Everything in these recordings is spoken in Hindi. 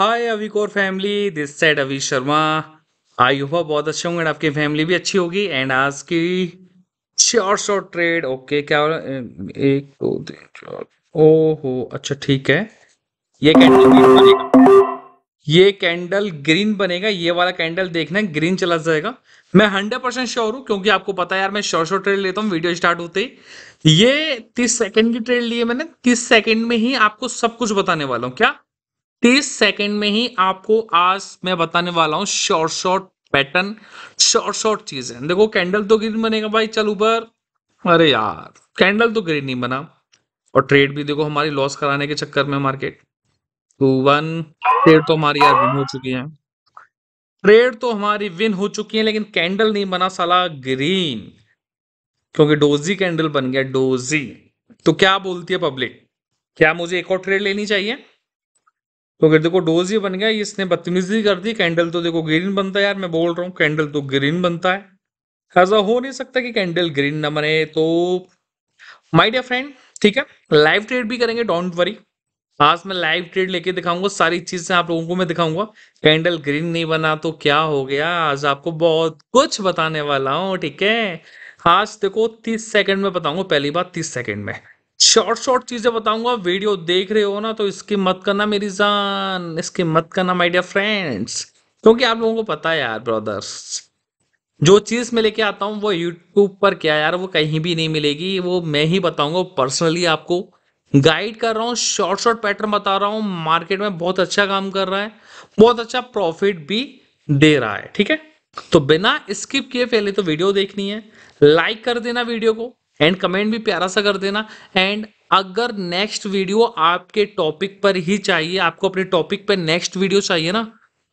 हाय अविकोर family this side Avi Sharma I hope बहुत अच्छे होंगे एंड आपकी फैमिली भी अच्छी होगी एंड आज की शॉर्ट शॉर्ट ट्रेड ओके क्या एक दो तीन चार ओहो अच्छा ठीक है ये कैंडल ग्रीन बनेगा ये कैंडल ग्रीन बनेगा ये वाला कैंडल देखना है ग्रीन चला जाएगा मैं हंड्रेड परसेंट श्योर हूँ क्योंकि आपको पता है यार मैं शॉर्ट शॉर्ट ट्रेड लेता हूँ वीडियो स्टार्ट होते ही ये तीस सेकंड की ट्रेड लिए मैंने तीस सेकंड में ही आपको सब कुछ बताने वाला हूँ क्या तीस सेकेंड में ही आपको आज मैं बताने वाला हूं short short pattern short short चीजें देखो कैंडल तो ग्रीन बनेगा भाई चल ऊपर अरे यार कैंडल तो ग्रीन नहीं बना और ट्रेड भी देखो हमारी लॉस कराने के चक्कर में मार्केट टू वन ट्रेड तो हमारी यार विन हो चुकी है ट्रेड तो हमारी विन हो चुकी है लेकिन कैंडल नहीं बना साला ग्रीन क्योंकि डोजी कैंडल बन गया डोजी तो क्या बोलती है पब्लिक क्या मुझे एक और ट्रेड लेनी चाहिए तो अगर देखो डोज ये बन गया इसने बदतमीजी कर दी कैंडल तो देखो ग्रीन बनता है यार मैं बोल रहा हूँ कैंडल तो ग्रीन बनता है ऐसा हो नहीं सकता कि कैंडल ग्रीन ना बने तो माई डियर फ्रेंड ठीक है लाइव ट्रेड भी करेंगे डोंट वरी आज मैं लाइव ट्रेड लेके दिखाऊंगा सारी चीजें आप लोगों को मैं दिखाऊंगा कैंडल ग्रीन नहीं बना तो क्या हो गया आज आपको बहुत कुछ बताने वाला हूँ ठीक है आज देखो तीस सेकंड में बताऊंगा पहली बात तीस सेकंड में शॉर्ट शॉर्ट चीजें बताऊंगा वीडियो देख रहे हो ना तो इसकी मत करना मेरी जान इसके मत करना माय डियर फ्रेंड्स क्योंकि आप लोगों को पता है यार ब्रदर्स जो चीज मैं लेके आता हूँ वो यूट्यूब पर क्या यार वो कहीं भी नहीं मिलेगी वो मैं ही बताऊंगा पर्सनली आपको गाइड कर रहा हूँ शॉर्ट शॉर्ट पैटर्न बता रहा हूँ मार्केट में बहुत अच्छा काम कर रहा है बहुत अच्छा प्रॉफिट भी दे रहा है ठीक है तो बिना स्किप किए पहले तो वीडियो देखनी है लाइक कर देना वीडियो को एंड कमेंट भी प्यारा सा कर देना एंड अगर नेक्स्ट वीडियो आपके टॉपिक पर ही चाहिए आपको अपने टॉपिक पर नेक्स्ट वीडियो चाहिए ना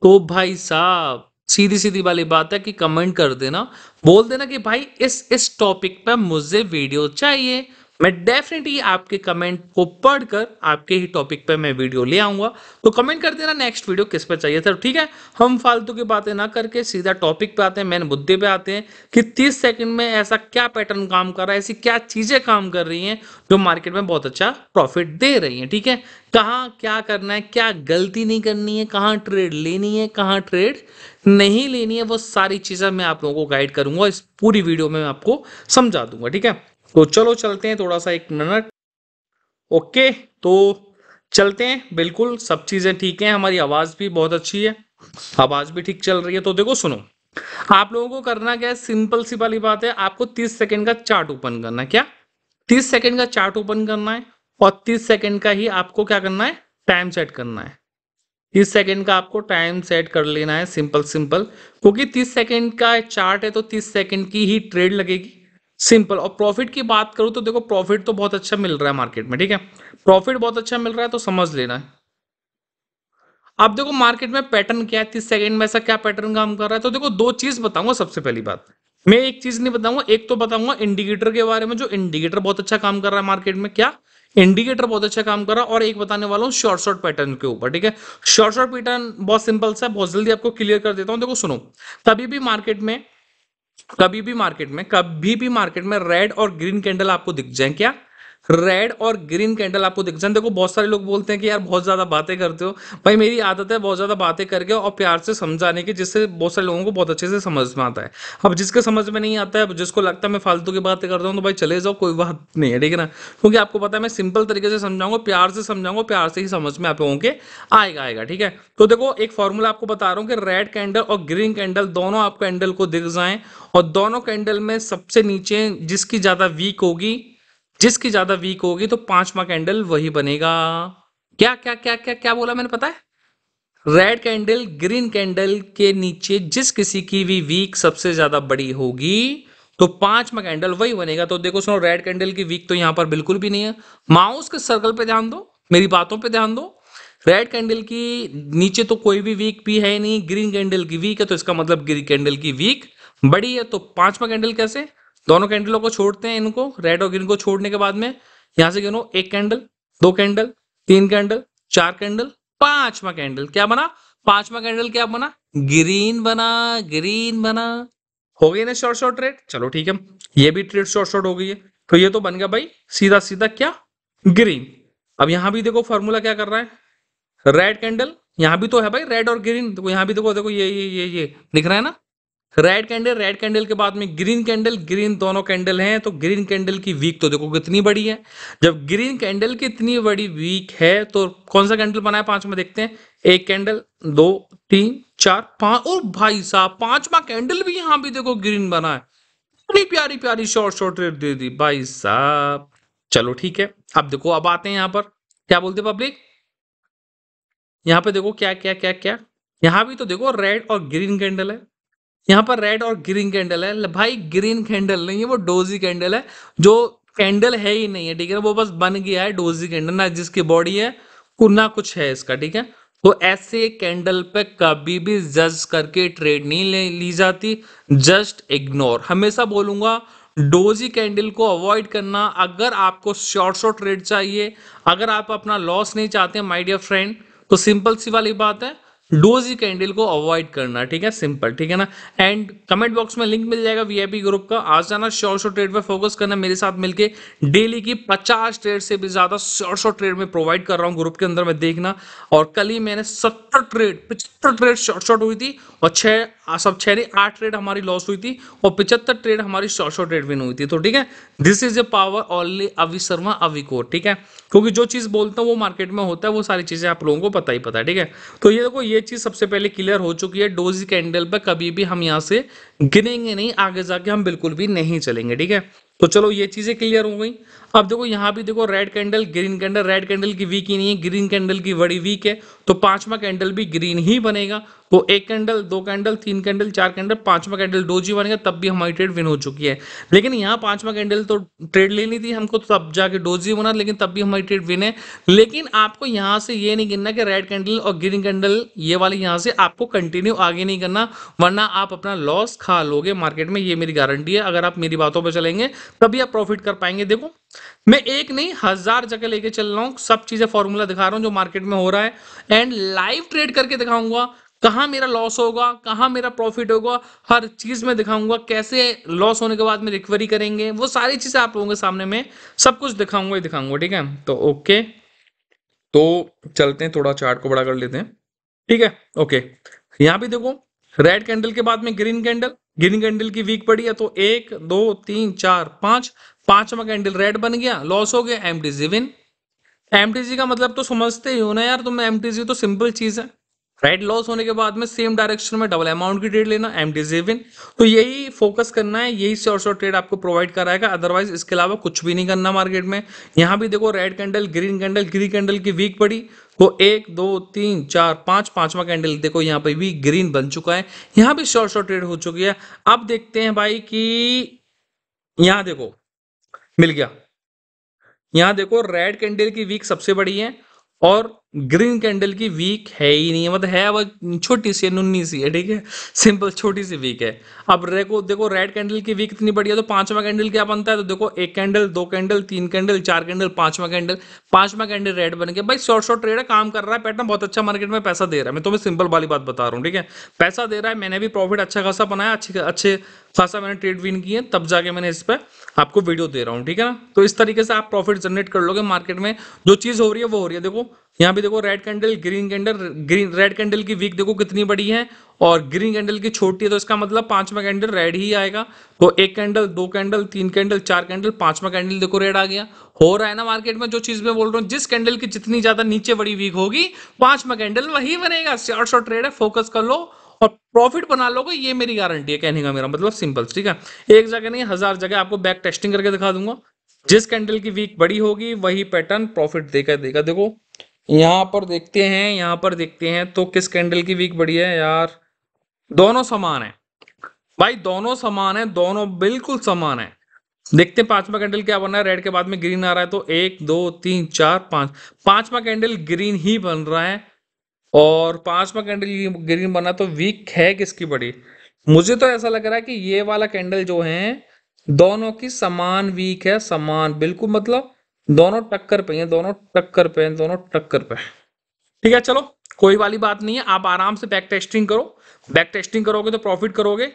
तो भाई साहब सीधी सीधी वाली बात है कि कमेंट कर देना बोल देना कि भाई इस इस टॉपिक पर मुझे वीडियो चाहिए मैं डेफिनेटली आपके कमेंट को पढ़कर आपके ही टॉपिक पे मैं वीडियो ले आऊंगा तो कमेंट कर देना नेक्स्ट वीडियो किस पर चाहिए सर ठीक है हम फालतू की बातें ना करके सीधा टॉपिक पे आते हैं मेन मुद्दे पे आते हैं कि 30 सेकंड में ऐसा क्या पैटर्न काम कर रहा है ऐसी क्या चीजें काम कर रही है जो मार्केट में बहुत अच्छा प्रॉफिट दे रही है ठीक है कहाँ क्या करना है क्या गलती नहीं करनी है कहाँ ट्रेड लेनी है कहाँ ट्रेड नहीं लेनी है वो सारी चीज़ें मैं आप लोगों को गाइड करूंगा इस पूरी वीडियो में मैं आपको समझा दूंगा ठीक है तो चलो चलते हैं थोड़ा सा एक मिनट ओके तो चलते हैं बिल्कुल सब चीज़ें ठीक हैं हमारी आवाज़ भी बहुत अच्छी है आवाज़ भी ठीक चल रही है तो देखो सुनो आप लोगों को करना क्या है सिंपल सी वाली बात है आपको 30 सेकंड का चार्ट ओपन करना है क्या 30 सेकंड का चार्ट ओपन करना है और 30 सेकंड का ही आपको क्या करना है टाइम सेट करना है तीस सेकेंड का आपको टाइम सेट कर लेना है सिंपल सिंपल क्योंकि तीस सेकेंड का चार्ट है तो तीस सेकेंड की ही ट्रेड लगेगी सिंपल और प्रॉफिट की बात करूं तो देखो प्रॉफिट तो बहुत अच्छा मिल रहा है मार्केट में ठीक है प्रॉफिट बहुत अच्छा मिल रहा है तो समझ लेना है अब देखो मार्केट में पैटर्न क्या है तीस सेकंड में ऐसा क्या पैटर्न काम कर रहा है तो देखो दो चीज बताऊंगा सबसे पहली बात मैं एक चीज नहीं बताऊंगा एक तो बताऊंगा इंडिकेटर के बारे में जो इंडिकेटर बहुत अच्छा काम कर रहा है मार्केट में क्या इंडिकेटर बहुत अच्छा काम कर रहा है और एक बताने वाला हूँ शॉर्ट शॉर्ट पैटर्न के ऊपर ठीक है शॉर्ट शॉर्ट पैटर्न बहुत सिंपल सा बहुत जल्दी आपको क्लियर कर देता हूँ देखो सुनो कभी भी मार्केट में कभी भी मार्केट में कभी भी मार्केट में रेड और ग्रीन कैंडल आपको दिख जाए क्या रेड और ग्रीन कैंडल आपको दिख जाए देखो बहुत सारे लोग बोलते हैं कि यार बहुत ज़्यादा बातें करते हो भाई मेरी आदत है बहुत ज़्यादा बातें करके और प्यार से समझाने की जिससे बहुत सारे लोगों को बहुत अच्छे से समझ में आता है अब जिसके समझ में नहीं आता है जिसको लगता है मैं फालतू की बातें करता हूँ तो भाई चले जाओ कोई बात नहीं है ठीक है ना क्योंकि आपको पता है मैं सिंपल तरीके से समझाऊंगा प्यार से समझाऊंगा प्यार से ही समझ में आप लोगों के आएगा आएगा ठीक है तो देखो एक फॉर्मूला आपको बता रहा हूँ कि रेड कैंडल और ग्रीन कैंडल दोनों आप कैंडल को दिख जाए और दोनों कैंडल में सबसे नीचे जिसकी ज़्यादा वीक होगी जिसकी ज्यादा वीक होगी तो पांचवा कैंडल वही बनेगा क्या क्या क्या क्या क्या बोला मैंने पता है रेड कैंडल ग्रीन कैंडल के नीचे जिस किसी की भी वीक सबसे ज्यादा बड़ी होगी तो पांचवा कैंडल वही बनेगा तो देखो सुनो रेड कैंडल की वीक तो यहां पर बिल्कुल भी नहीं है माउस के सर्कल पर ध्यान दो मेरी बातों पर ध्यान दो रेड कैंडल की नीचे तो कोई भी वीक भी है नहीं ग्रीन कैंडल की वीक है तो इसका मतलब ग्रीन कैंडल की वीक बड़ी है तो पांचवा कैंडल कैसे दोनों कैंडलों को छोड़ते हैं इनको रेड और ग्रीन को छोड़ने के बाद में यहां से गिनो एक कैंडल दो कैंडल तीन कैंडल चार कैंडल पांचवा कैंडल क्या बना पांचवा कैंडल क्या बना ग्रीन बना ग्रीन बना हो गई ना शॉर्ट शॉर्ट ट्रेड चलो ठीक है ये भी ट्रेड शॉर्ट शॉर्ट हो गई है तो ये तो बन गया भाई सीधा सीधा क्या ग्रीन अब यहां भी देखो फॉर्मूला क्या कर रहा है रेड कैंडल यहां भी तो है भाई रेड और ग्रीन देखो यहां भी देखो देखो ये ये ये ये दिख रहा है ना रेड कैंडल रेड कैंडल के बाद में ग्रीन कैंडल ग्रीन दोनों कैंडल हैं तो ग्रीन कैंडल की वीक तो देखो कितनी बड़ी है जब ग्रीन कैंडल की इतनी बड़ी वीक है तो कौन सा कैंडल बनाया पांच में देखते हैं एक कैंडल दो तीन चार पांच और भाई साहब पांचवा कैंडल भी यहां भी देखो ग्रीन बना है प्यारी प्यारी शॉर्ट शॉर्ट रेट दे दी भाई साहब चलो ठीक है अब देखो अब आते हैं यहां पर क्या बोलते पब्लिक यहाँ पे देखो क्या क्या क्या क्या यहाँ भी तो देखो रेड और ग्रीन कैंडल है यहाँ पर रेड और ग्रीन कैंडल है भाई ग्रीन कैंडल नहीं है वो डोजी कैंडल है जो कैंडल है ही नहीं है ठीक है वो बस बन गया है डोजी कैंडल ना जिसकी बॉडी है ना कुछ है इसका ठीक है तो ऐसे कैंडल पे कभी भी जज करके ट्रेड नहीं ले, ली जाती जस्ट इग्नोर हमेशा बोलूंगा डोजी कैंडल को अवॉइड करना अगर आपको शॉर्ट शॉर्ट ट्रेड चाहिए अगर आप अपना लॉस नहीं चाहते माई डियर फ्रेंड तो सिंपल सी वाली बात है डोजी कैंडल को अवॉइड करना ठीक है सिंपल ठीक है ना एंड कमेंट बॉक्स में लिंक मिल जाएगा वीआईपी ग्रुप का आज जाना शॉर्ट शॉर्ट ट्रेड पर फोकस करना मेरे साथ मिलके डेली की 50 ट्रेड से भी ज्यादा शॉर्ट शॉर्ट ट्रेड में प्रोवाइड कर रहा हूँ ग्रुप के अंदर में देखना और कल ही मैंने सत्तर ट्रेड पिछहत्तर ट्रेड शॉर्ट शॉर्ट हुई थी और छह सब छह आठ ट्रेड हमारी लॉस हुई थी और पिछहत्तर ट्रेड हमारी शॉर्ट शॉर्ट ट्रेड विन हुई थी तो ठीक है this is a power only Avi Sharma Avi को ठीक है क्योंकि जो चीज बोलता हूँ वो मार्केट में होता है वो सारी चीजें आप लोगों को पता ही पता है ठीक है तो ये देखो ये चीज सबसे पहले क्लियर हो चुकी है डोजी कैंडल पर कभी भी हम यहाँ से गिनेंगे नहीं आगे जाके हम बिल्कुल भी नहीं चलेंगे ठीक है तो चलो ये चीजें क्लियर हो गई अब देखो यहाँ भी देखो red candle green candle red candle की वीक ही नहीं है ग्रीन कैंडल की बड़ी वीक है तो पांचवा कैंडल भी ग्रीन ही बनेगा तो एक कैंडल दो कैंडल तीन कैंडल चार कैंडल पांचवा कैंडल डोजी बनेगा तब भी हमारी ट्रेड विन हो चुकी है लेकिन यहाँ पांचवा कैंडल तो ट्रेड लेनी थी हमको तब जाके डोजी बना लेकिन तब भी हमारी ट्रेड विन है लेकिन आपको यहाँ से ये नहीं गिनना कि रेड कैंडल और ग्रीन कैंडल ये वाले यहाँ से आपको कंटिन्यू आगे नहीं करना वरना आप अपना लॉस खा लोगे मार्केट में ये मेरी गारंटी है अगर आप मेरी बातों पर चलेंगे तभी आप प्रॉफिट कर पाएंगे देखो मैं एक नहीं हजार जगह लेके चल रहा हूँ सब चीजें फॉर्मूला दिखा रहा हूँ जो मार्केट में हो रहा है एंड लाइव ट्रेड करके दिखाऊंगा कहाँ मेरा लॉस होगा कहाँ मेरा प्रॉफिट होगा हर चीज में दिखाऊंगा कैसे लॉस होने के बाद में रिकवरी करेंगे वो सारी चीजें आप लोगों के सामने में सब कुछ दिखाऊंगा ही दिखाऊंगा ठीक है तो ओके तो चलते हैं थोड़ा चार्ट को बड़ा कर लेते हैं ठीक है ओके यहाँ भी देखो रेड कैंडल के बाद में ग्रीन कैंडल ग्रीन कैंडल की वीक पड़ी है तो एक दो तीन चार पांच पांचवा कैंडल रेड बन गया लॉस हो गया एम विन एम का मतलब तो समझते ही हो ना यार तुम एम तो सिंपल चीज है रेड लॉस होने के बाद में सेम डायरेक्शन में डबल अमाउंट की ट्रेड लेना एम विन तो यही फोकस करना है यही शॉर्ट शॉर्ट ट्रेड आपको प्रोवाइड कराएगा अदरवाइज इसके अलावा कुछ भी नहीं करना मार्केट में यहाँ भी देखो red candle green candle green candle की वीक पड़ी वो एक दो तीन चार पांच पांचवा कैंडल देखो यहाँ पे भी ग्रीन बन चुका है यहां भी शॉर्ट शॉर्ट ट्रेड हो चुकी है अब देखते हैं भाई कि यहां देखो मिल गया यहां देखो रेड कैंडल की वीक सबसे बड़ी है और ग्रीन कैंडल की वीक है ही नहीं है मतलब है वह छोटी सी नुन्नी सी है ठीक है सिंपल छोटी सी वीक है अब रेको देखो रेड कैंडल की वीक इतनी बढ़िया है तो पांचवा कैंडल क्या बनता है तो देखो एक कैंडल दो कैंडल तीन कैंडल चार कैंडल पांचवा कैंडल पांचवा कैंडल रेड बन गया भाई शॉर्ट शॉर्ट ट्रेड है काम कर रहा है पैटर्न बहुत अच्छा मार्केट में पैसा दे रहा है मैं तुम्हें सिंपल वाली बात बता रहा हूँ ठीक है पैसा दे रहा है मैंने भी प्रॉफिट अच्छा खासा बनाया अच्छे अच्छे खासा मैंने ट्रेड विन किए तब जाके मैंने इस पर आपको वीडियो दे रहा हूँ ठीक है ना तो इस तरीके से आप प्रॉफिट जनरेट कर लोगे मार्केट में जो चीज़ हो रही है वो हो रही है देखो यहाँ भी देखो red candle green candle green red candle की वीक देखो कितनी बड़ी है और ग्रीन कैंडल की छोटी है तो इसका मतलब पांचवा कैंडल रेड ही आएगा तो एक कैंडल दो कैंडल तीन कैंडल चार कैंडल पांचवा कैंडल देखो रेड आ गया हो रहा है ना मार्केट में जो चीज मैं बोल रहा हूँ जिस कैंडल की जितनी ज्यादा नीचे बड़ी वीक होगी पांचवा कैंडल वही बनेगा शॉर्ट शॉर्ट रेड है फोकस कर लो और प्रॉफिट बना लोगे ये मेरी गारंटी है कहने का मेरा मतलब सिंपल ठीक है एक जगह नहीं हजार जगह आपको बैक टेस्टिंग करके दिखा दूंगा जिस कैंडल की वीक बड़ी होगी वही पैटर्न प्रॉफिट देकर देगा देखो यहाँ पर देखते हैं यहाँ पर देखते हैं तो किस कैंडल की वीक बढ़ी है यार दोनों समान है भाई दोनों समान है दोनों बिल्कुल समान है देखते हैं पांचवा कैंडल क्या बन रहा है रेड के बाद में ग्रीन आ रहा है तो एक दो तीन चार पांच पांचवा कैंडल ग्रीन ही बन रहा है और पांचवा कैंडल ग्रीन बना तो वीक है किसकी बड़ी मुझे तो ऐसा लग रहा है कि ये वाला कैंडल जो है दोनों की समान वीक है समान बिल्कुल मतलब दोनों टक्कर पे हैं दोनों टक्कर पे हैं दोनों टक्कर पे ठीक है चलो कोई वाली बात नहीं है आप आराम से बैक टेस्टिंग करो बैक टेस्टिंग करोगे तो प्रॉफिट करोगे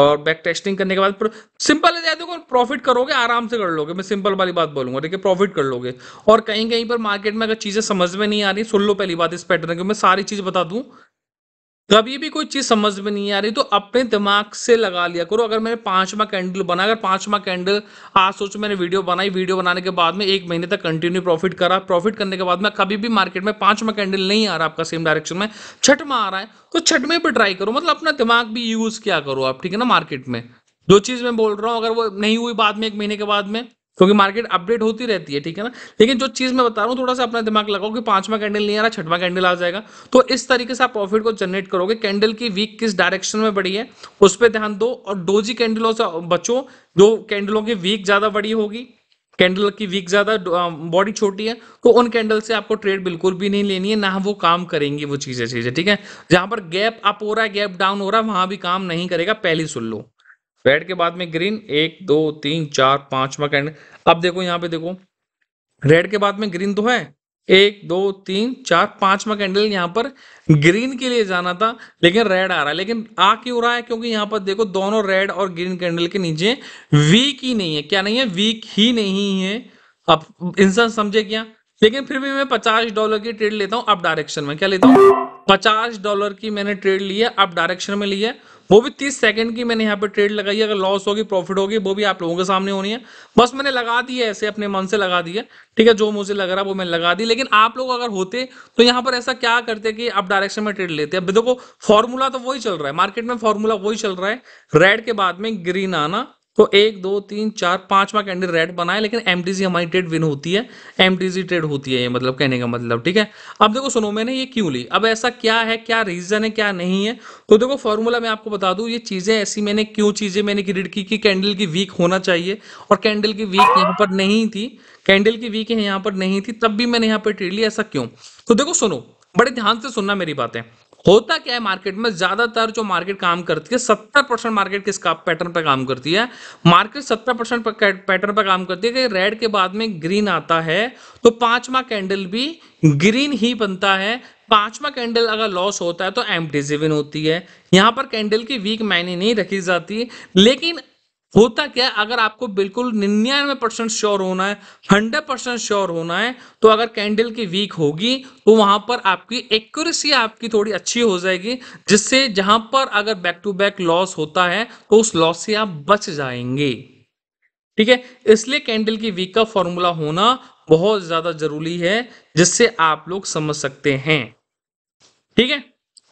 और बैक टेस्टिंग करने के बाद सिंपल है देखो प्रॉफिट करोगे आराम से कर लोगे मैं सिंपल वाली बात बोलूंगा ठीक है प्रॉफिट कर लोगे और कहीं कहीं पर मार्केट में अगर चीजें समझ में नहीं आ रही सुन लो पहली बात इस पैटर्न की मैं सारी चीज बता दूं कभी तो भी कोई चीज समझ में नहीं आ रही तो अपने दिमाग से लगा लिया करो अगर मैंने पांचवा कैंडल बना अगर पांचवा कैंडल आज सोचो मैंने वीडियो बनाई वीडियो बनाने के बाद में एक महीने तक कंटिन्यू प्रॉफिट करा प्रॉफिट करने के बाद में कभी भी मार्केट में पांचवा कैंडल नहीं आ रहा आपका सेम डायरेक्शन में छठ में आ रहा है तो छठ में भी ट्राई करो मतलब अपना दिमाग भी यूज क्या करो आप ठीक है ना मार्केट में जो चीज मैं बोल रहा हूँ अगर वो नहीं हुई बाद में एक महीने के बाद में क्योंकि मार्केट अपडेट होती रहती है ठीक है ना लेकिन जो चीज मैं बता रहा हूँ थोड़ा सा अपना दिमाग लगाओ कि पांचवा कैंडल नहीं आ रहा छठवा कैंडल आ जाएगा तो इस तरीके से आप प्रॉफिट को जनरेट करोगे कैंडल की वीक किस डायरेक्शन में बढ़ी है उस पर ध्यान दो और डोजी कैंडलों से बचो जो कैंडलों की वीक ज्यादा बड़ी होगी कैंडल की वीक ज्यादा बॉडी छोटी है तो उन कैंडल से आपको ट्रेड बिल्कुल भी नहीं लेनी है ना वो काम करेंगी वो चीजें चीजें ठीक है जहां पर गैप अप हो रहा है गैप डाउन हो रहा है वहां भी काम नहीं करेगा पहले सुन लो रेड के बाद में ग्रीन एक दो तीन चार पांचवा कैंडल अब देखो यहाँ पे देखो रेड के बाद में ग्रीन तो है एक दो तीन चार पांचवा कैंडल यहाँ पर ग्रीन के लिए जाना था लेकिन रेड आ रहा है लेकिन आ क्यों रहा है क्योंकि यहाँ पर देखो दोनों रेड और ग्रीन कैंडल के नीचे वीक ही नहीं है क्या नहीं है वीक ही नहीं है अब इंसान समझे क्या लेकिन फिर भी मैं पचास डॉलर की ट्रेड लेता हूँ अब डायरेक्शन में क्या लेता हूँ पचास डॉलर की मैंने ट्रेड ली है आप डायरेक्शन में ली है वो भी तीस सेकंड की मैंने यहाँ पे ट्रेड लगाई है अगर लॉस होगी प्रॉफिट होगी वो भी आप लोगों के सामने होनी है बस मैंने लगा दी है ऐसे अपने मन से लगा दी है ठीक है जो मुझे लग रहा है वो मैंने लगा दी लेकिन आप लोग अगर होते तो यहाँ पर ऐसा क्या करते कि आप डायरेक्शन में ट्रेड लेते अब देखो फॉर्मूला तो वही चल रहा है मार्केट में फॉर्मूला वही चल रहा है रेड के बाद में ग्रीन आना तो एक दो तीन चार पांचवा कैंडल रेड बनाए लेकिन एमडीजी हमारी ट्रेड विन होती है एमडीजी ट्रेड होती है ये मतलब कहने का मतलब ठीक है अब देखो सुनो मैंने ये क्यों ली अब ऐसा क्या है क्या रीजन है क्या नहीं है तो देखो फॉर्मूला मैं आपको बता दूं ये चीजें ऐसी मैंने क्यों चीजें मैंने क्रीड की कि कैंडल की वीक होना चाहिए और कैंडल की वीक यहाँ पर नहीं थी कैंडल की वीक यहाँ पर नहीं थी तब भी मैंने यहाँ पर ट्रेड लिया ऐसा क्यों तो देखो सुनो बड़े ध्यान से सुनना मेरी बातें होता क्या है मार्केट में ज्यादातर जो मार्केट काम करती है सत्तर परसेंट मार्केट किस पैटर्न पर काम करती है मार्केट सत्तर परसेंट पैटर्न पर काम करती है कि रेड के बाद में ग्रीन आता है तो पांचवा कैंडल भी ग्रीन ही बनता है पांचवा कैंडल अगर लॉस होता है तो एम डिजिविन होती है यहां पर कैंडल की वीक मायने नहीं रखी जाती लेकिन होता क्या है अगर आपको बिल्कुल निन्यानवे परसेंट श्योर होना है हंड्रेड परसेंट श्योर होना है तो अगर कैंडल की वीक होगी तो वहां पर आपकी एक्यूरेसी आपकी थोड़ी अच्छी हो जाएगी जिससे जहां पर अगर बैक टू बैक लॉस होता है तो उस लॉस से आप बच जाएंगे ठीक है इसलिए कैंडल की वीक का फॉर्मूला होना बहुत ज्यादा जरूरी है जिससे आप लोग समझ सकते हैं ठीक है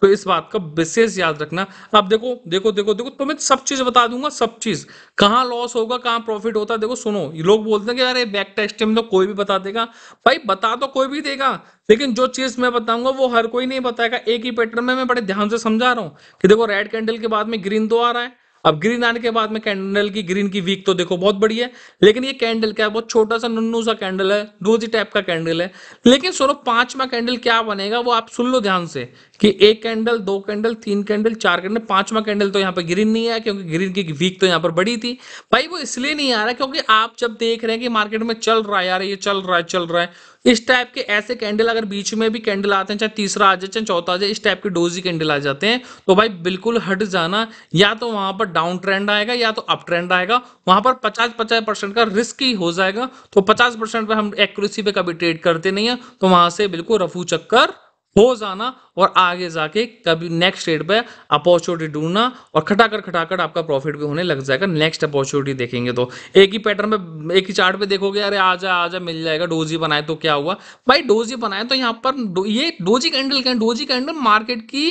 तो इस बात का विशेष याद रखना अब देखो देखो देखो देखो तो मैं सब चीज बता दूंगा सब चीज कहाँ लॉस होगा कहाँ प्रॉफिट होता है देखो सुनो ये लोग बोलते हैं कि अरे बैक टेस्ट में तो कोई भी बता देगा भाई बता तो कोई भी देगा लेकिन जो चीज मैं बताऊंगा वो हर कोई नहीं बताएगा एक ही पैटर्न में मैं बड़े ध्यान से समझा रहा हूँ कि देखो रेड कैंडल के बाद में ग्रीन तो आ रहा है अब ग्रीन आने के बाद में कैंडल की ग्रीन की वीक तो देखो बहुत बड़ी है लेकिन ये कैंडल क्या है बहुत छोटा सा नन्नू सा कैंडल है रोजी टाइप का कैंडल है लेकिन सुनो पांचवा कैंडल क्या बनेगा वो आप सुन लो ध्यान से कि एक कैंडल दो कैंडल तीन कैंडल चार कैंडल पांचवा कैंडल तो यहाँ पर ग्रीन नहीं आया क्योंकि ग्रीन की वीक तो यहाँ पर बड़ी थी भाई वो इसलिए नहीं आ रहा क्योंकि आप जब देख रहे हैं कि मार्केट में चल रहा है यार ये चल रहा है चल रहा है इस टाइप के ऐसे कैंडल अगर बीच में भी कैंडल आते हैं चाहे तीसरा आ जाए चाहे चौथा आ जाए इस टाइप के डोजी कैंडल आ जाते हैं तो भाई बिल्कुल हट जाना या तो वहां पर डाउन ट्रेंड आएगा या तो अप ट्रेंड आएगा वहां पर पचास पचास परसेंट का रिस्क ही हो जाएगा तो पचास परसेंट पर हम एक्यूरेसी पे कभी ट्रेड करते नहीं है तो वहां से बिल्कुल रफू चक्कर हो जाना और आगे जाके कभी नेक्स्ट रेट पे अपॉर्चुनिटी ढूंढना और खटाकर खटाकर आपका प्रॉफिट भी होने लग जाएगा नेक्स्ट अपॉर्चुनिटी देखेंगे तो एक ही पैटर्न में एक ही चार्ट पे देखोगे अरे आजा आजा मिल जाएगा डोजी बनाए तो क्या हुआ भाई डोजी बनाए तो यहाँ पर डो, ये doji candle candle doji candle market की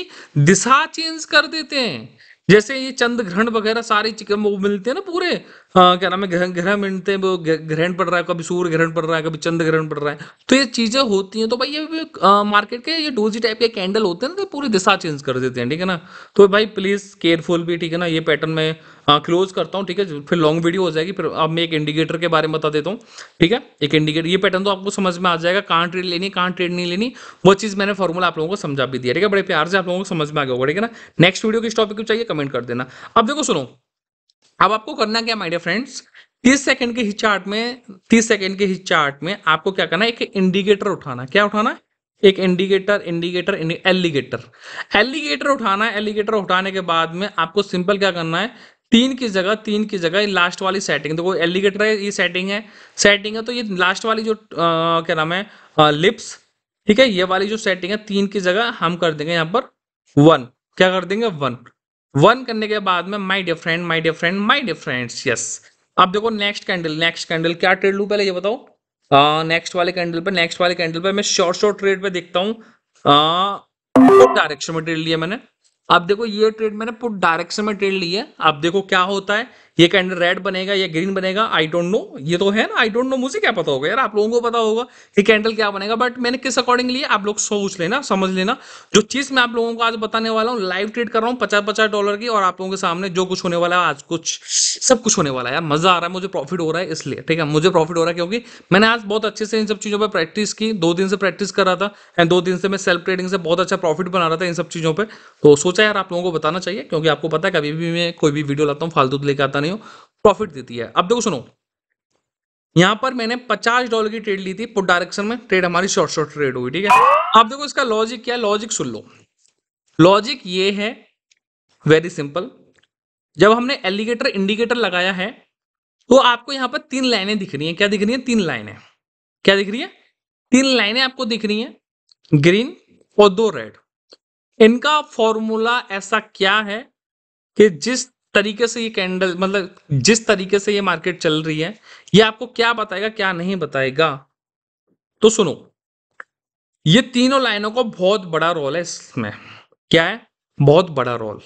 दिशा चेंज कर देते हैं जैसे ये चंद ग्रहण वगैरह सारे चिकन वो मिलते हैं ना पूरे आ, हाँ, क्या नाम है ग्रह ग्रह मिलते हैं वो ग्रहण पड़ रहा है कभी सूर्य ग्रहण पड़ रहा है कभी चंद्र ग्रहण पड़ रहा है तो ये चीजें होती हैं तो भाई ये आ, मार्केट के ये डोजी टाइप के कैंडल होते हैं ना तो पूरी दिशा चेंज कर देते हैं ठीक है ना तो भाई प्लीज केयरफुल भी ठीक है ना ये पैटर्न में हाँ क्लोज करता हूँ ठीक है फिर लॉन्ग वीडियो हो जाएगी फिर अब मैं एक इंडिकेटर के बारे में बता देता हूँ ठीक है एक इंडिकेटर ये पैटर्न तो आपको समझ में आ जाएगा कहाँ ट्रेड लेनी कहाँ ट्रेड नहीं लेनी वो चीज़ मैंने फॉर्मूला आप लोगों को समझा भी दिया ठीक है बड़े प्यार से आप लोगों को समझ में आ गया होगा ठीक है ना नेक्स्ट वीडियो किस टॉपिक को चाहिए कमेंट कर देना अब देखो सुनो अब आपको करना क्या माइडियर फ्रेंड्स तीस सेकंड के हिच चार्ट में तीस सेकंड के हिच चार्ट में आपको क्या करना है एक इंडिकेटर उठाना क्या उठाना एक इंडिकेटर इंडिकेटर एलिगेटर एलिगेटर उठाना है एलिगेटर उठाने के बाद में आपको सिंपल क्या करना है तीन की जगह तीन की जगह लास्ट वाली सेटिंग देखो तो एलिगेटर है ये सेटिंग है सेटिंग है तो ये लास्ट वाली जो आ, क्या नाम है आ, लिप्स ठीक है ये वाली जो सेटिंग है तीन की जगह हम कर देंगे यहाँ पर वन क्या कर देंगे वन वन करने के बाद में my dear friend my dear friend my dear friends yes अब देखो नेक्स्ट कैंडल नेक्स्ट कैंडल क्या ट्रेड लू पहले ये बताओ नेक्स्ट वाले कैंडल पर नेक्स्ट वाले कैंडल पर मैं शॉर्ट शॉर्ट ट्रेड पे देखता हूँ डायरेक्शन में ट्रेड लिया मैंने आप देखो ये ट्रेड मैंने पुट डायरेक्शन में ट्रेड ली है अब देखो क्या होता है ये कैंडल रेड बनेगा या ग्रीन बनेगा आई डोंट नो ये तो है ना आई डोंट नो मुझे क्या पता होगा यार आप लोगों को पता होगा कि कैंडल क्या बनेगा बट मैंने किस अकॉर्डिंगली आप लोग सोच लेना समझ लेना जो चीज मैं आप लोगों को आज बताने वाला हूँ लाइव ट्रेड कर रहा हूँ पचास पचास डॉलर की और आप लोगों के सामने जो कुछ होने वाला है आज कुछ सब कुछ होने वाला है यार मजा आ रहा है मुझे प्रॉफिट हो रहा है इसलिए ठीक है मुझे प्रॉफिट हो रहा है क्योंकि मैंने आज बहुत अच्छे से इन सब चीजों पर प्रैक्टिस की दो दिन से प्रैक्टिस कर रहा था एंड दो दिन से मैं सेल्फ ट्रेडिंग से बहुत अच्छा प्रॉफिट बना रहा था इन सब चीजों पर तो सोचा यार आप लोगों को बताना चाहिए क्योंकि आपको पता है कभी भी मैं कोई भी वीडियो लाता हूँ फालतू तो लेकर आता रहे हो प्रॉफिट देती है अब देखो सुनो यहां पर मैंने 50 डॉलर की ट्रेड ली थी पुट डायरेक्शन में ट्रेड हमारी शॉर्ट शॉर्ट ट्रेड हुई ठीक है अब देखो इसका लॉजिक क्या लॉजिक सुन लो लॉजिक ये है वेरी सिंपल जब हमने एलिगेटर इंडिकेटर लगाया है तो आपको यहां पर तीन लाइनें दिख रही हैं क्या दिख रही हैं तीन लाइनें क्या दिख रही है तीन लाइनें आपको दिख रही हैं ग्रीन और दो रेड इनका फॉर्मूला ऐसा क्या है कि जिस तरीके से ये कैंडल मतलब जिस तरीके से ये मार्केट चल रही है ये आपको क्या बताएगा क्या नहीं बताएगा तो सुनो ये तीनों लाइनों का बहुत बड़ा रोल है इसमें क्या है बहुत बड़ा रोल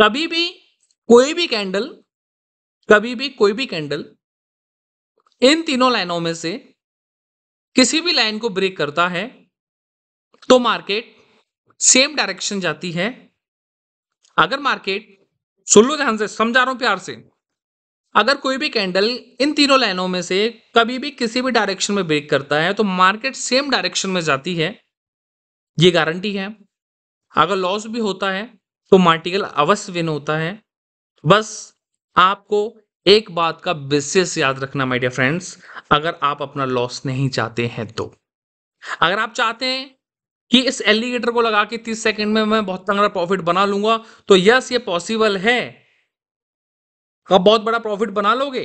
कभी भी कोई भी कैंडल कभी भी कोई भी कैंडल इन तीनों लाइनों में से किसी भी लाइन को ब्रेक करता है तो मार्केट सेम डायरेक्शन जाती है अगर मार्केट सुन लो ध्यान से समझा रहा हूं प्यार से अगर कोई भी कैंडल इन तीनों लाइनों में से कभी भी किसी भी डायरेक्शन में ब्रेक करता है तो मार्केट सेम डायरेक्शन में जाती है ये गारंटी है अगर लॉस भी होता है तो मार्टिकल अवश्य विन होता है बस आपको एक बात का विशेष याद रखना माय डियर फ्रेंड्स अगर आप अपना लॉस नहीं चाहते हैं तो अगर आप चाहते हैं कि इस एलिगेटर को लगा के तीस सेकेंड में मैं बहुत तंगड़ा प्रॉफिट बना लूंगा तो यस ये पॉसिबल है आप बहुत बड़ा प्रॉफिट बना लोगे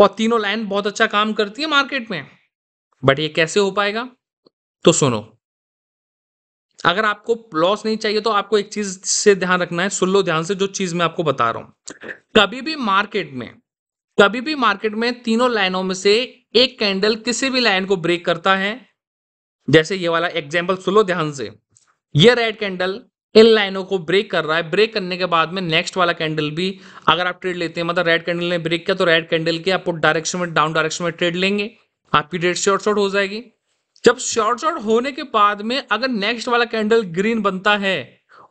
और तीनों लाइन बहुत अच्छा काम करती है मार्केट में बट ये कैसे हो पाएगा तो सुनो अगर आपको लॉस नहीं चाहिए तो आपको एक चीज से ध्यान रखना है सुन लो ध्यान से जो चीज मैं आपको बता रहा हूं कभी भी मार्केट में कभी भी मार्केट में तीनों लाइनों में से एक कैंडल किसी भी लाइन को ब्रेक करता है जैसे ये वाला एग्जाम्पल सुनो ध्यान से ये रेड कैंडल इन लाइनों को ब्रेक कर रहा है ब्रेक करने के बाद में नेक्स्ट वाला कैंडल भी अगर आप ट्रेड लेते हैं मतलब रेड कैंडल ने ब्रेक किया तो रेड कैंडल के आप डायरेक्शन में डाउन डायरेक्शन में ट्रेड लेंगे आपकी ट्रेड शॉर्ट शॉर्ट हो जाएगी जब शॉर्ट शॉर्ट होने के बाद में अगर नेक्स्ट वाला कैंडल ग्रीन बनता है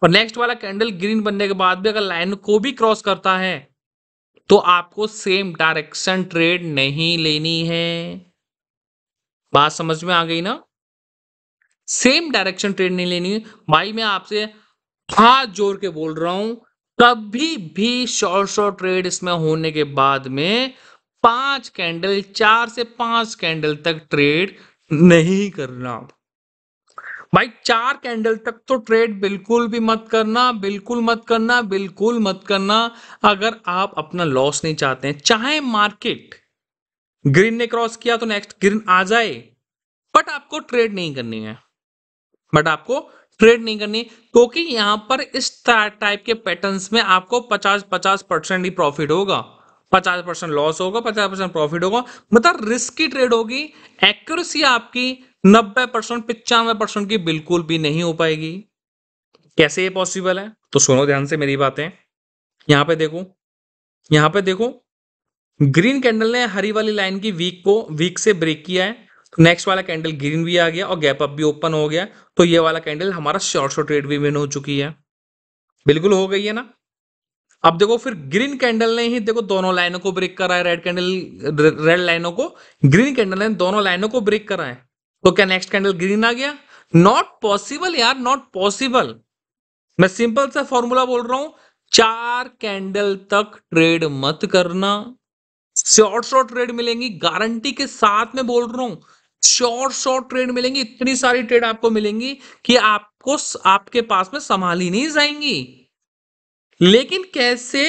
और नेक्स्ट वाला कैंडल ग्रीन बनने के बाद भी अगर लाइन को भी क्रॉस करता है तो आपको सेम डायरेक्शन ट्रेड नहीं लेनी है बात समझ में आ गई ना सेम डायरेक्शन ट्रेड नहीं लेनी भाई मैं आपसे हाथ जोड़ के बोल रहा हूं कभी भी शॉर्ट शॉर्ट ट्रेड इसमें होने के बाद में पांच कैंडल चार से पांच कैंडल तक ट्रेड नहीं करना भाई चार कैंडल तक तो ट्रेड बिल्कुल भी मत करना बिल्कुल मत करना बिल्कुल मत करना अगर आप अपना लॉस नहीं चाहते हैं चाहे मार्केट ग्रीन ने क्रॉस किया तो नेक्स्ट ग्रीन आ जाए बट आपको ट्रेड नहीं करनी है बट आपको ट्रेड नहीं करनी क्योंकि यहां पर इस टाइप के पैटर्न्स में आपको 50 50 परसेंट ही प्रॉफिट होगा 50 परसेंट लॉस होगा 50 परसेंट प्रॉफिट होगा मतलब रिस्क की ट्रेड होगी एक्यूरेसी आपकी 90 परसेंट पिचानवे परसेंट की बिल्कुल भी नहीं हो पाएगी कैसे ये पॉसिबल है तो सुनो ध्यान से मेरी बातें यहां पे देखो यहां पे देखो ग्रीन कैंडल ने हरी वाली लाइन की वीक को वीक से ब्रेक किया है तो नेक्स्ट वाला कैंडल ग्रीन भी आ गया और गैप अप भी ओपन हो गया तो ये वाला कैंडल हमारा शॉर्ट शॉर्ट रेट भी विन हो चुकी है बिल्कुल हो गई है ना अब देखो फिर ग्रीन कैंडल ने ही देखो दोनों लाइनों को ब्रेक करा है रेड कैंडल रेड लाइनों को ग्रीन कैंडल ने दोनों लाइनों को ब्रेक करा है तो क्या नेक्स्ट कैंडल ग्रीन आ गया नॉट पॉसिबल यार नॉट पॉसिबल मैं सिंपल सा फॉर्मूला बोल रहा हूं चार कैंडल तक ट्रेड मत करना शॉर्ट शॉर्ट ट्रेड मिलेंगी गारंटी के साथ में बोल रहा हूं शॉर्ट शॉर्ट ट्रेड मिलेंगी इतनी सारी ट्रेड आपको मिलेंगी कि आपको आपके पास में संभाली नहीं जाएंगी लेकिन कैसे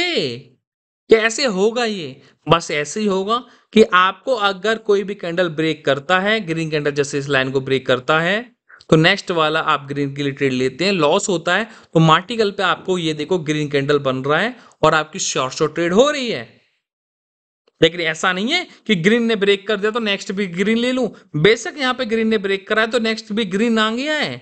कैसे होगा ये बस ऐसे ही होगा कि आपको अगर कोई भी कैंडल ब्रेक करता है ग्रीन कैंडल जैसे इस लाइन को ब्रेक करता है तो नेक्स्ट वाला आप ग्रीन के लिए ट्रेड लेते हैं लॉस होता है तो मार्टिकल पे आपको ये देखो ग्रीन कैंडल बन रहा है और आपकी शॉर्ट शॉर्ट ट्रेड हो रही है लेकिन ऐसा नहीं है कि ग्रीन ने ब्रेक कर दिया तो नेक्स्ट भी ग्रीन ले लू बेशक यहां पे ग्रीन ने ब्रेक करा है तो नेक्स्ट भी ग्रीन आ गया है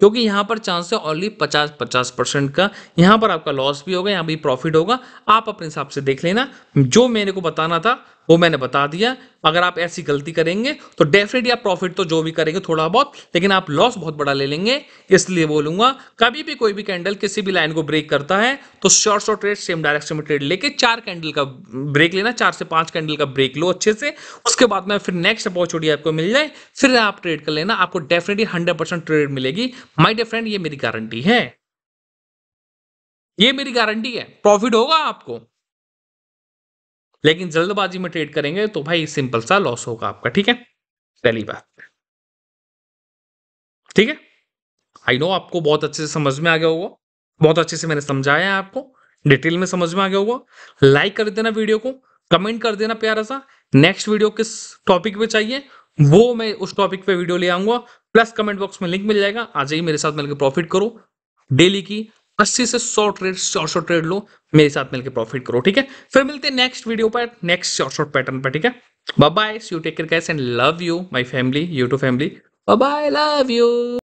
क्योंकि यहाँ पर चांस है ऑनली पचास पचास परसेंट का यहां पर आपका लॉस भी होगा यहाँ भी प्रॉफिट होगा आप अपने हिसाब से देख लेना जो मेरे को बताना था वो मैंने बता दिया अगर आप ऐसी गलती करेंगे तो डेफिनेटली आप प्रॉफिट तो जो भी करेंगे थोड़ा बहुत लेकिन आप लॉस बहुत बड़ा ले लेंगे इसलिए बोलूंगा कभी भी कोई भी कैंडल किसी भी लाइन को ब्रेक करता है तो short short trade same direction में ट्रेड लेके चार कैंडल का ब्रेक लेना चार से पांच कैंडल का ब्रेक लो अच्छे से उसके बाद में फिर नेक्स्ट अपॉर्चुनिटी आपको मिल जाए फिर आप ट्रेड कर लेना आपको डेफिनेटली हंड्रेड ट्रेड मिलेगी माई फ्रेंड ये मेरी गारंटी है ये मेरी गारंटी है प्रॉफिट होगा आपको लेकिन जल्दबाजी में ट्रेड करेंगे तो भाई सिंपल सा लॉस होगा आपका ठीक है पहली बात ठीक है आई नो आपको बहुत अच्छे से समझ में आ गया होगा बहुत अच्छे से मैंने समझाया है आपको डिटेल में समझ में आ गया होगा लाइक कर देना वीडियो को कमेंट कर देना प्यारा सा नेक्स्ट वीडियो किस टॉपिक पे चाहिए वो मैं उस टॉपिक पे वीडियो ले आऊंगा प्लस कमेंट बॉक्स में लिंक मिल जाएगा आ जाइए मेरे साथ मिलकर प्रॉफिट करो डेली की अस्सी से सौ ट्रेड शॉर्ट शॉर्ट ट्रेड लो मेरे साथ मिलकर प्रॉफिट करो ठीक है फिर मिलते हैं नेक्स्ट वीडियो पर नेक्स्ट शॉर्ट शॉर्ट पैटर्न पर ठीक है bye bye you take care कैस and love you my family you too family bye bye love you